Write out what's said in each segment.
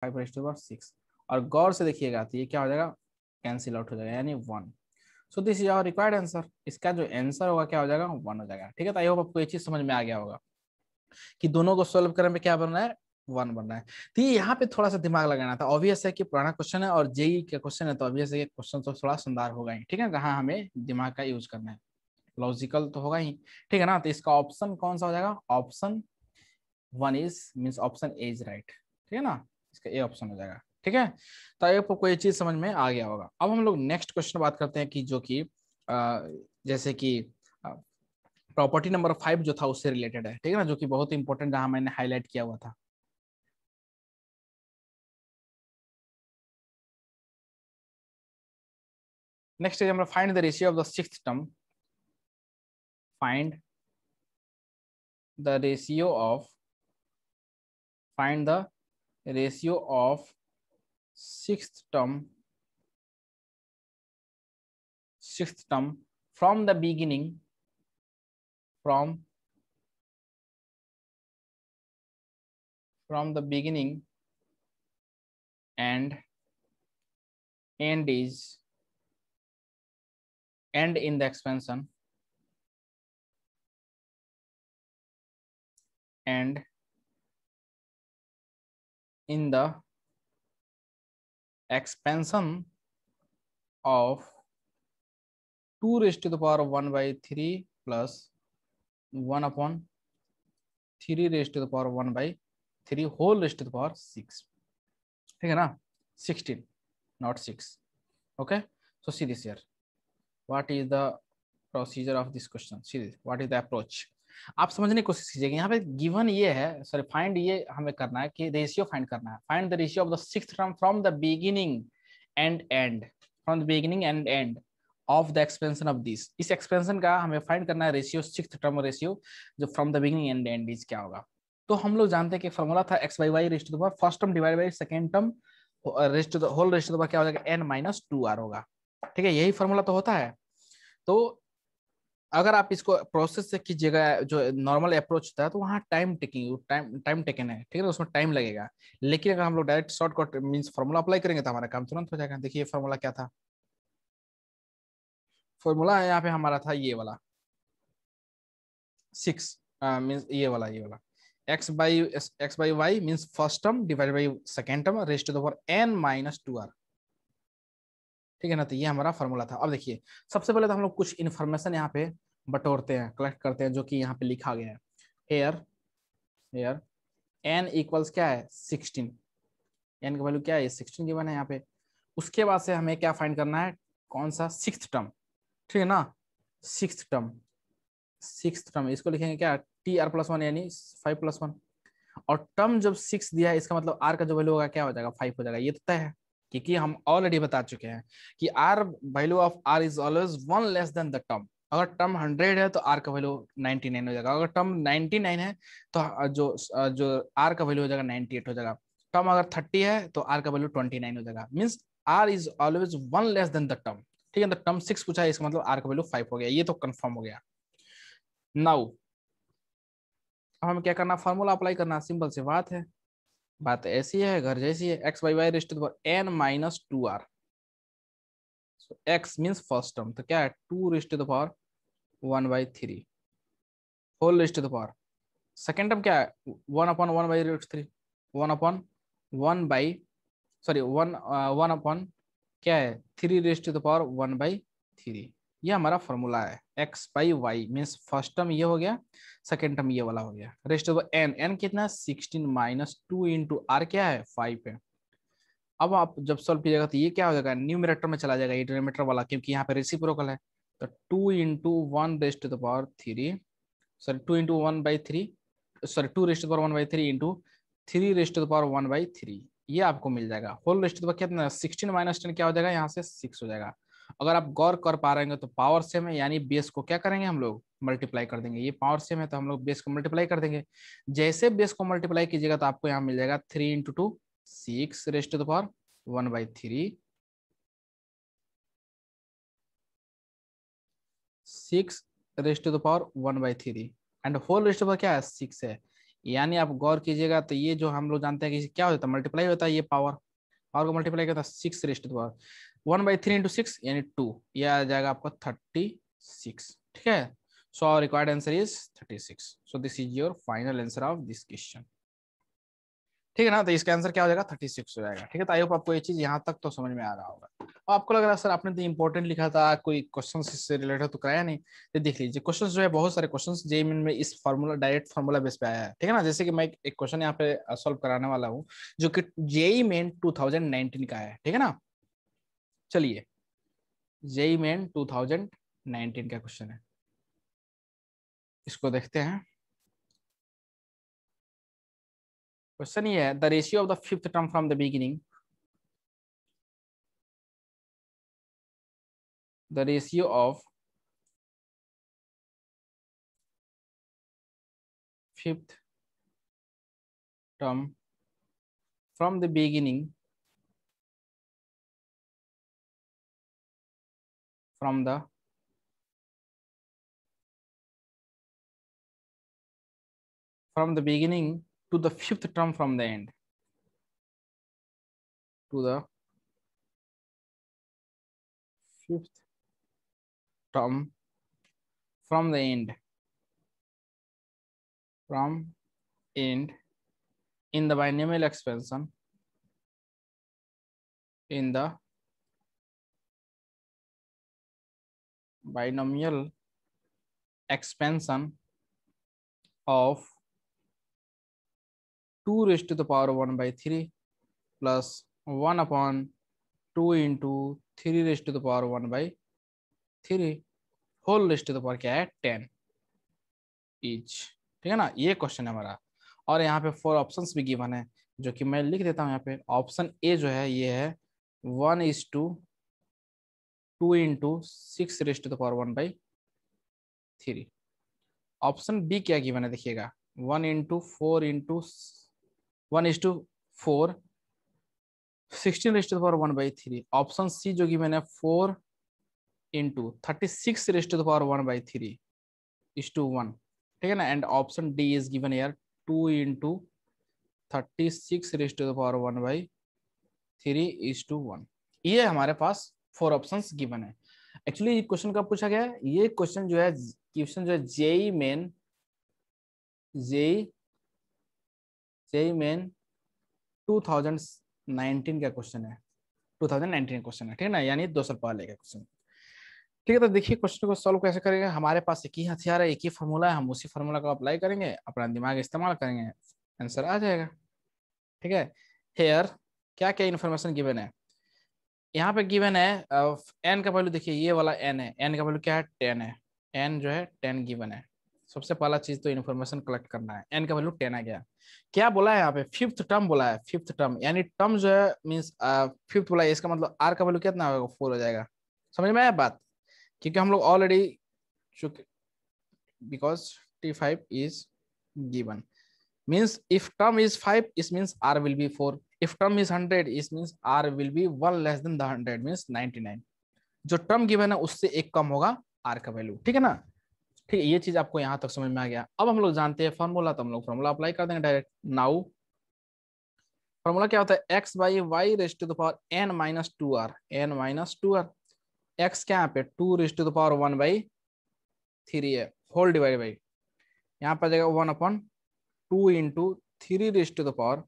five raised to power six और गौर से देखिएगा तो ये क्या हो जाएगा कैंसिल आउट हो जाएगा यानी one so this is our required answer इसका जो आंसर होगा क्या हो जाएगा वन हो जाएगा ठीक है तो आई होप आपको ये चीज समझ में आ गया होगा कि दोनों को सोल्व करने में क्या बनना है वन बनना है तो ये यहाँ पे थोड़ा सा दिमाग लगाना था ऑब्वियस है कि पुराना क्वेश्चन है और जेई का क्वेश्चन है तो ऑब्वियस है क्वेश्चन तो थोड़ा सुंदर होगा ही ठीक है जहाँ हमें दिमाग का यूज करना है लॉजिकल तो होगा ही ठीक है ना तो इसका ऑप्शन कौन सा हो जाएगा option one is means option A is right ठीक है ना इसका ए ऑप्शन हो जाएगा ठीक है तो आई आपको ये चीज समझ में आ गया होगा अब हम लोग नेक्स्ट क्वेश्चन बात करते हैं कि जो कि जैसे कि प्रॉपर्टी नंबर फाइव जो था उससे रिलेटेड है ठीक है ना जो कि बहुत इंपॉर्टेंट जहां मैंने हाईलाइट किया हुआ था नेक्स्ट इज हम find the ratio of the six term find the ratio of find the ratio of sixth term sixth term from the beginning from from the beginning and end is end in the expansion and in the expansion of 2 raised to the power of 1 by 3 plus 1 upon 3 raised to the power of 1 by 3 whole raised to the power 6 ठीक है ना 16 not 6 okay so see this here what is the procedure of this question see this what is the approach आप समझने की कोशिश कीजिएगा यहाँ पे गिवन ये है सॉरी फाइंड ये हमें करना है कि रेशियो फाइंड करना है find the ratio of the six term from the beginning end end from the beginning end end of the expansion of this इस एक्सपेंशन का हमें फाइंड करना है रेशियो सिक्स टर्म रेशियो जो from the beginning end end is क्या होगा तो हम लोग जानते हैं कि फॉर्मूला था x by y raised first term divide by second term raised whole raised क्या हो जाएगा एन माइनस टू आर होगा ठीक है यही फॉर्मूला तो होता है तो अगर आप इसको प्रोसेस से कीजिएगा जो नॉर्मल अप्रोच था तो वहाँ time taking time time taken है ठीक है उसमें टाइम लगेगा लेकिन अगर हम लोग direct shortcut means formula apply करेंगे तो हमारा काम तुरंत हो जाएगा देखिए फॉर्मूला क्या था फॉर्मूला यहाँ पे हमारा था ये वाला सिक्स मीन्स ये वाला ये वाला x by x by y means first term divide by second term raised to the n minus two r ठीक है ना तो ये हमारा फॉर्मूला था अब देखिए सबसे पहले तो हम लोग कुछ इन्फॉर्मेशन यहाँ पे बटोरते हैं कलेक्ट करते हैं जो कि यहाँ पे लिखा गया है हेयर हेयर एन इक्वल्स क्या है सिक्सटीन एन का वैल्यू क्या है सिक्सटीन गिवन है यहाँ पे उसके बाद से हमें क्या फाइंड करना है कौन सा सिक्स टर्म ठीक है ना सिक्स टर्म सिक्स टर्म इसको लिखेंगे क्या टी आर प्लस वन यानी फाइव प्लस वन और टर्म जब सिक्स दिया है इसका मतलब आर का जो वैल्यू होगा क्या हो जाएगा फाइव हो जाएगा ये तो तय है क्योंकि हम ऑलरेडी बता चुके हैं कि r value of r is always one less than the term अगर टर्म हंड्रेड है तो आर का वैल्यू नाइनटी नाइन हो जाएगा अगर टर्म नाइनटी नाइन है तो जो जो आर का वैल्यू हो जाएगा नाइनटी एट हो जाएगा टर्म अगर थर्टी है तो आर का वैल्यू ट्वेंटी नाइन हो जाएगा means r is always one less than the term ठीक है टर्म सिक्स पूछा है इसका मतलब आर का वैल्यू फाइव हो गया ये तो कन्फर्म हो गया नाउ अब हमें क्या करना फॉर्मूला अप्लाई करना सिंपल सी बात है बात ऐसी है घर जैसी है x y y raised n minus two r x means first term तो क्या है two raised power one by three whole raised power second term क्या है one upon one by raised three one upon one by sorry one one upon क्या है three raised to the power one by three ये हमारा formula है x by y means first term ये हो गया सेकेंड टर्म ये वाला हो गया रेस्ट ऑफ n n कितना है sixteen minus two into r क्या है फाइव है अब आप जब सॉल्व कीजिएगा तो ये क्या हो जाएगा न्यूमिनेटर में चला जाएगा ये डिनोमीटर वाला क्योंकि यहाँ पे रेसिप्रोकल है तो two into one raised the power three sorry two into one by three sorry two raised power one by three into three raised power one by three ये आपको मिल जाएगा होल रेस्ट पावर कितना sixteen minus ten क्या हो जाएगा यहाँ से सिक्स हो जाएगा अगर आप गौर कर पा रहे हैं तो पावर सेम है यानी बेस को क्या करेंगे हम लोग मल्टीप्लाई कर देंगे ये पावर सेम है तो हम लोग बेस को मल्टीप्लाई कर देंगे जैसे बेस को मल्टीप्लाई कीजिएगा तो आपको यहाँ मिल जाएगा three into two six raised to power one by three six raised to power one by three and whole raised power क्या है सिक्स है यानी आप गौर कीजिएगा तो ये जो हम लोग जानते हैं कि क्या होता है मल्टीप्लाई होता है ये पावर और को मल्टीप्लाई किया था six raised power one by three into six यानी टू ये आ जाएगा आपका थर्टी सिक्स ठीक है so our required answer is thirty six so this is your final answer of this question ठीक है ना तो इसका आंसर क्या हो जाएगा थर्टी सिक्स हो जाएगा ठीक है तो आई होप आपको ये चीज यहाँ तक तो समझ में आ रहा होगा तो आपको लग रहा है सर आपने तो इम्पोर्टेंट लिखा था कोई क्वेश्चन इससे रिलेटेड तो कराया नहीं तो देख लीजिए क्वेश्चन जो है बहुत सारे क्वेश्चन जेई में इस फॉर्मूला डायरेक्ट फॉर्मूला बेस पे आया है ठीक है ना जैसे कि मैं एक क्वेश्चन यहाँ पे सॉल्व कराने वाला हूँ जो कि जेई मेन टू का है ठीक है ना चलिए जेई मेन टू का क्वेश्चन है इसको देखते हैं क्वेश्चन ये है the ratio of the fifth term from the beginning the ratio of 5th term from the beginning from the from the beginning to the fifth term from the end to the fifth term from the end from end in the binomial expansion in the binomial expansion of 2 raised to the power 1 by 3 plus 1 upon 2 into 3 raised to the power 1 by three whole raised to the क्या है ten each ठीक है ना ये question है हमारा और यहाँ पे फोर ऑप्शन भी गिवन है जो कि मैं लिख देता हूँ यहाँ पे ऑप्शन ए जो है ये है one is two two into six raised to the power one by three option B क्या गिवन है देखिएगा one into four into one is two four sixteen raised to the power one by three option C जो कि मैंने four into thirty six raised to the power one by three is to one ठीक है ना and option D is given here two into thirty six raised to the power one by three is to one ये हमारे पास four option given है actually ये question कब पूछा गया है ये क्वेश्चन जो है क्वेश्चन जो है JEE Main JEE JEE Main two thousand nineteen का क्वेश्चन है टू 2019 का क्वेश्चन है ठीक है ना यानी दो साल पहले का क्वेश्चन ठीक है तो देखिए क्वेश्चन को सॉल्व कैसे करेंगे हमारे पास एक ही हथियार है एक ही फॉर्मूला है हम उसी फॉर्मूला को अप्लाई करेंगे अपना दिमाग इस्तेमाल करेंगे आंसर आ जाएगा ठीक है हेयर क्या क्या इन्फॉर्मेशन गिवन है यहाँ पे गिवन है एन का वैल्यू देखिए ये वाला एन है एन का वैल्यू क्या है टेन है एन जो है टेन गिवन है सबसे पहला चीज तो इन्फॉर्मेशन कलेक्ट करना है एन का वैल्यू टेन आ गया क्या बोला है यहाँ पे फिफ्थ टर्म बोला है फिफ्थ टर्म यानी टर्म जो है मीन्स फिफ्थ uh, बोला है इसका मतलब आर का वैल्यू कितना होगा फोर हो जाएगा समझ में आया बात क्योंकि हम लोग ऑलरेडी चुके because t five is given if term is five is means r will be four if term is hundred is means r will be one less than the hundred means ninety nine जो term given है उससे एक कम होगा are का value ठीक है ना ठीक है ये चीज आपको यहां तक समझ में आ गया अब हम लोग जानते हैं फॉर्मूला तो हम लोग फॉर्मूला अप्लाई कर देंगे डायरेक्ट नाउ फॉर्मूला क्या होता है x by y raised to the power n minus two r n minus two r x क्या यहाँ पे two raised to the power one by three है होल डिवाइड बाई यहाँ पर जाएगा one upon two into three raised to the power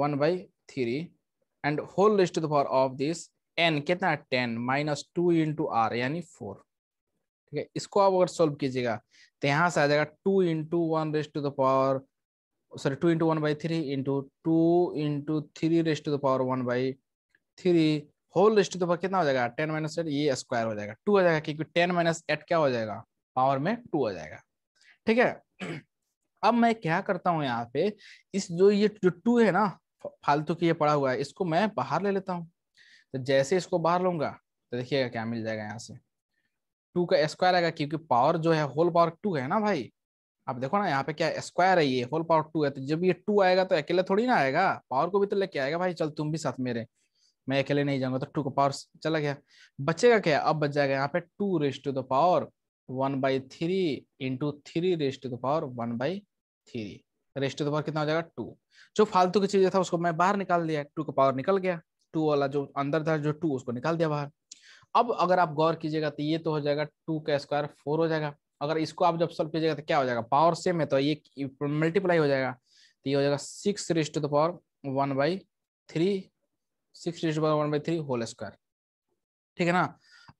one by three and whole raised to the power of this n कितना ten minus two into r यानी four ठीक है इसको आप अगर सॉल्व कीजिएगा तो यहाँ से आ जाएगा two into one raised to the power sorry two into one by three into two into three raised to the power one by three whole raised तो कितना हो जाएगा टेन माइनस एट ये स्क्वायर हो जाएगा टू हो जाएगा क्योंकि टेन माइनस एट क्या हो जाएगा पावर में टू हो जाएगा ठीक है अब मैं क्या करता हूँ यहाँ पे इस जो ये जो टू है ना फालतू की ये पड़ा हुआ है इसको मैं बाहर ले लेता हूँ तो जैसे इसको बाहर लूंगा तो देखिएगा क्या मिल जाएगा यहाँ से टू का स्क्वायर आएगा क्योंकि पावर जो है होल पावर टू है ना भाई आप देखो ना यहाँ पे क्या स्क्वायर है ये होल पावर टू है तो जब ये टू आएगा तो अकेले थोड़ी ना आएगा पावर को भी तो लेके आएगा भाई चल तुम भी साथ मेरे मैं अकेले नहीं जाऊंगा तो टू का पावर चला गया बचेगा क्या अब बच जाएगा यहाँ पे two raised to the power one by three into three raised to the power one by three raised to the power कितना हो जाएगा टू जो फालतू की चीज था उसको मैं बाहर निकाल दिया टू का पावर निकल गया टू वाला जो अंदर था जो टू उसको निकाल दिया बाहर अब अगर आप गौर कीजिएगा तो ये तो हो जाएगा टू का स्क्वायर फोर हो जाएगा अगर इसको आप जब सॉल्व कीजिएगा तो क्या हो जाएगा पावर सेम है तो ये मल्टीप्लाई हो जाएगा तो ये हो जाएगा six raise to the power one by three six raise one by three whole square ठीक है ना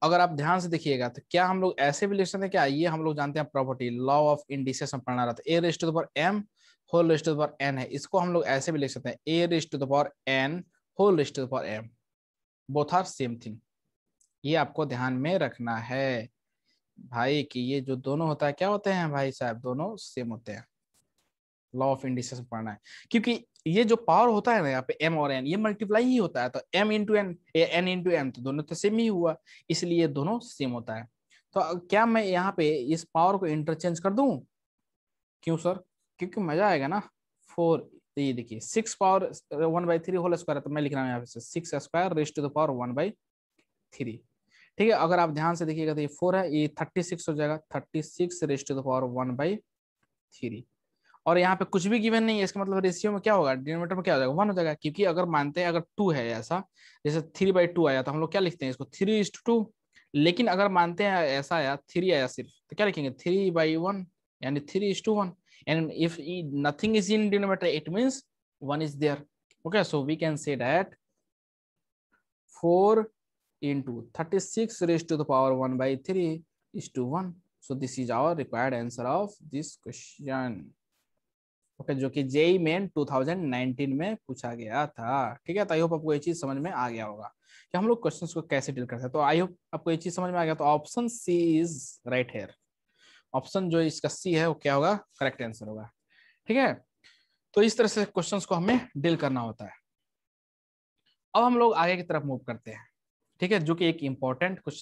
अगर आप ध्यान से देखिएगा तो क्या हम लोग ऐसे भी लिख सकते हैं क्या ये हम लोग जानते हैं प्रॉपर्टी लॉ ऑफ इंडिसेस में पढ़ना रहता है a raise to m whole raise to n है इसको हम लोग ऐसे भी लिख सकते हैं a raise to n whole raise to m both are same thing ये आपको ध्यान में रखना है भाई कि ये जो दोनों होता है क्या होते हैं भाई साहब दोनों सेम होते हैं लॉ ऑफ इंडिसेस पढ़ना है क्योंकि ये जो पावर होता है ना यहाँ पे एम और एन ये मल्टीप्लाई ही होता है तो m into n n into m तो दोनों तो सेम ही हुआ इसलिए दोनों सेम होता है तो क्या मैं यहाँ पे इस पावर को इंटरचेंज कर दू क्यों सर क्योंकि मजा आएगा ना फोर ये देखिए six power one by three whole square तो मैं लिख रहा हूँ यहाँ पे six square raise to the power one by three ठीक है अगर आप ध्यान से देखिएगा तो ये फोर है ये थर्टी सिक्स हो जाएगा thirty six raise to the power one by three और यहाँ पे कुछ भी गिवन नहीं है इसका मतलब रेशियो में क्या होगा डिनोमीटर में क्या हो जाएगा वन हो जाएगा क्योंकि अगर मानते हैं अगर टू है ऐसा जैसे थ्री बाई टू आया तो हम लोग क्या लिखते हैं इसको थ्री इज टू लेकिन अगर मानते हैं ऐसा आया थ्री आया सिर्फ तो क्या लिखेंगे थ्री बाई वन यानी three is to one and if nothing is in denominator it means one is there okay so we can say that 4 into 36 raised to the power one by three is to one so this is our required answer of this question okay जो कि JEE main 2019 में पूछा गया था ठीक है तो I hope आपको ये चीज समझ में आ गया होगा कि हम लोग क्वेश्चन को कैसे डील करते हैं तो आई होप आपको ये चीज समझ में आ गया तो option C is right here option जो इसका सी है वो क्या होगा करेक्ट आंसर होगा ठीक है तो इस तरह से क्वेश्चन को हमें डील करना होता है अब हम लोग आगे की तरफ मूव करते हैं ठीक है जो कि एक इंपॉर्टेंट क्वेश्चन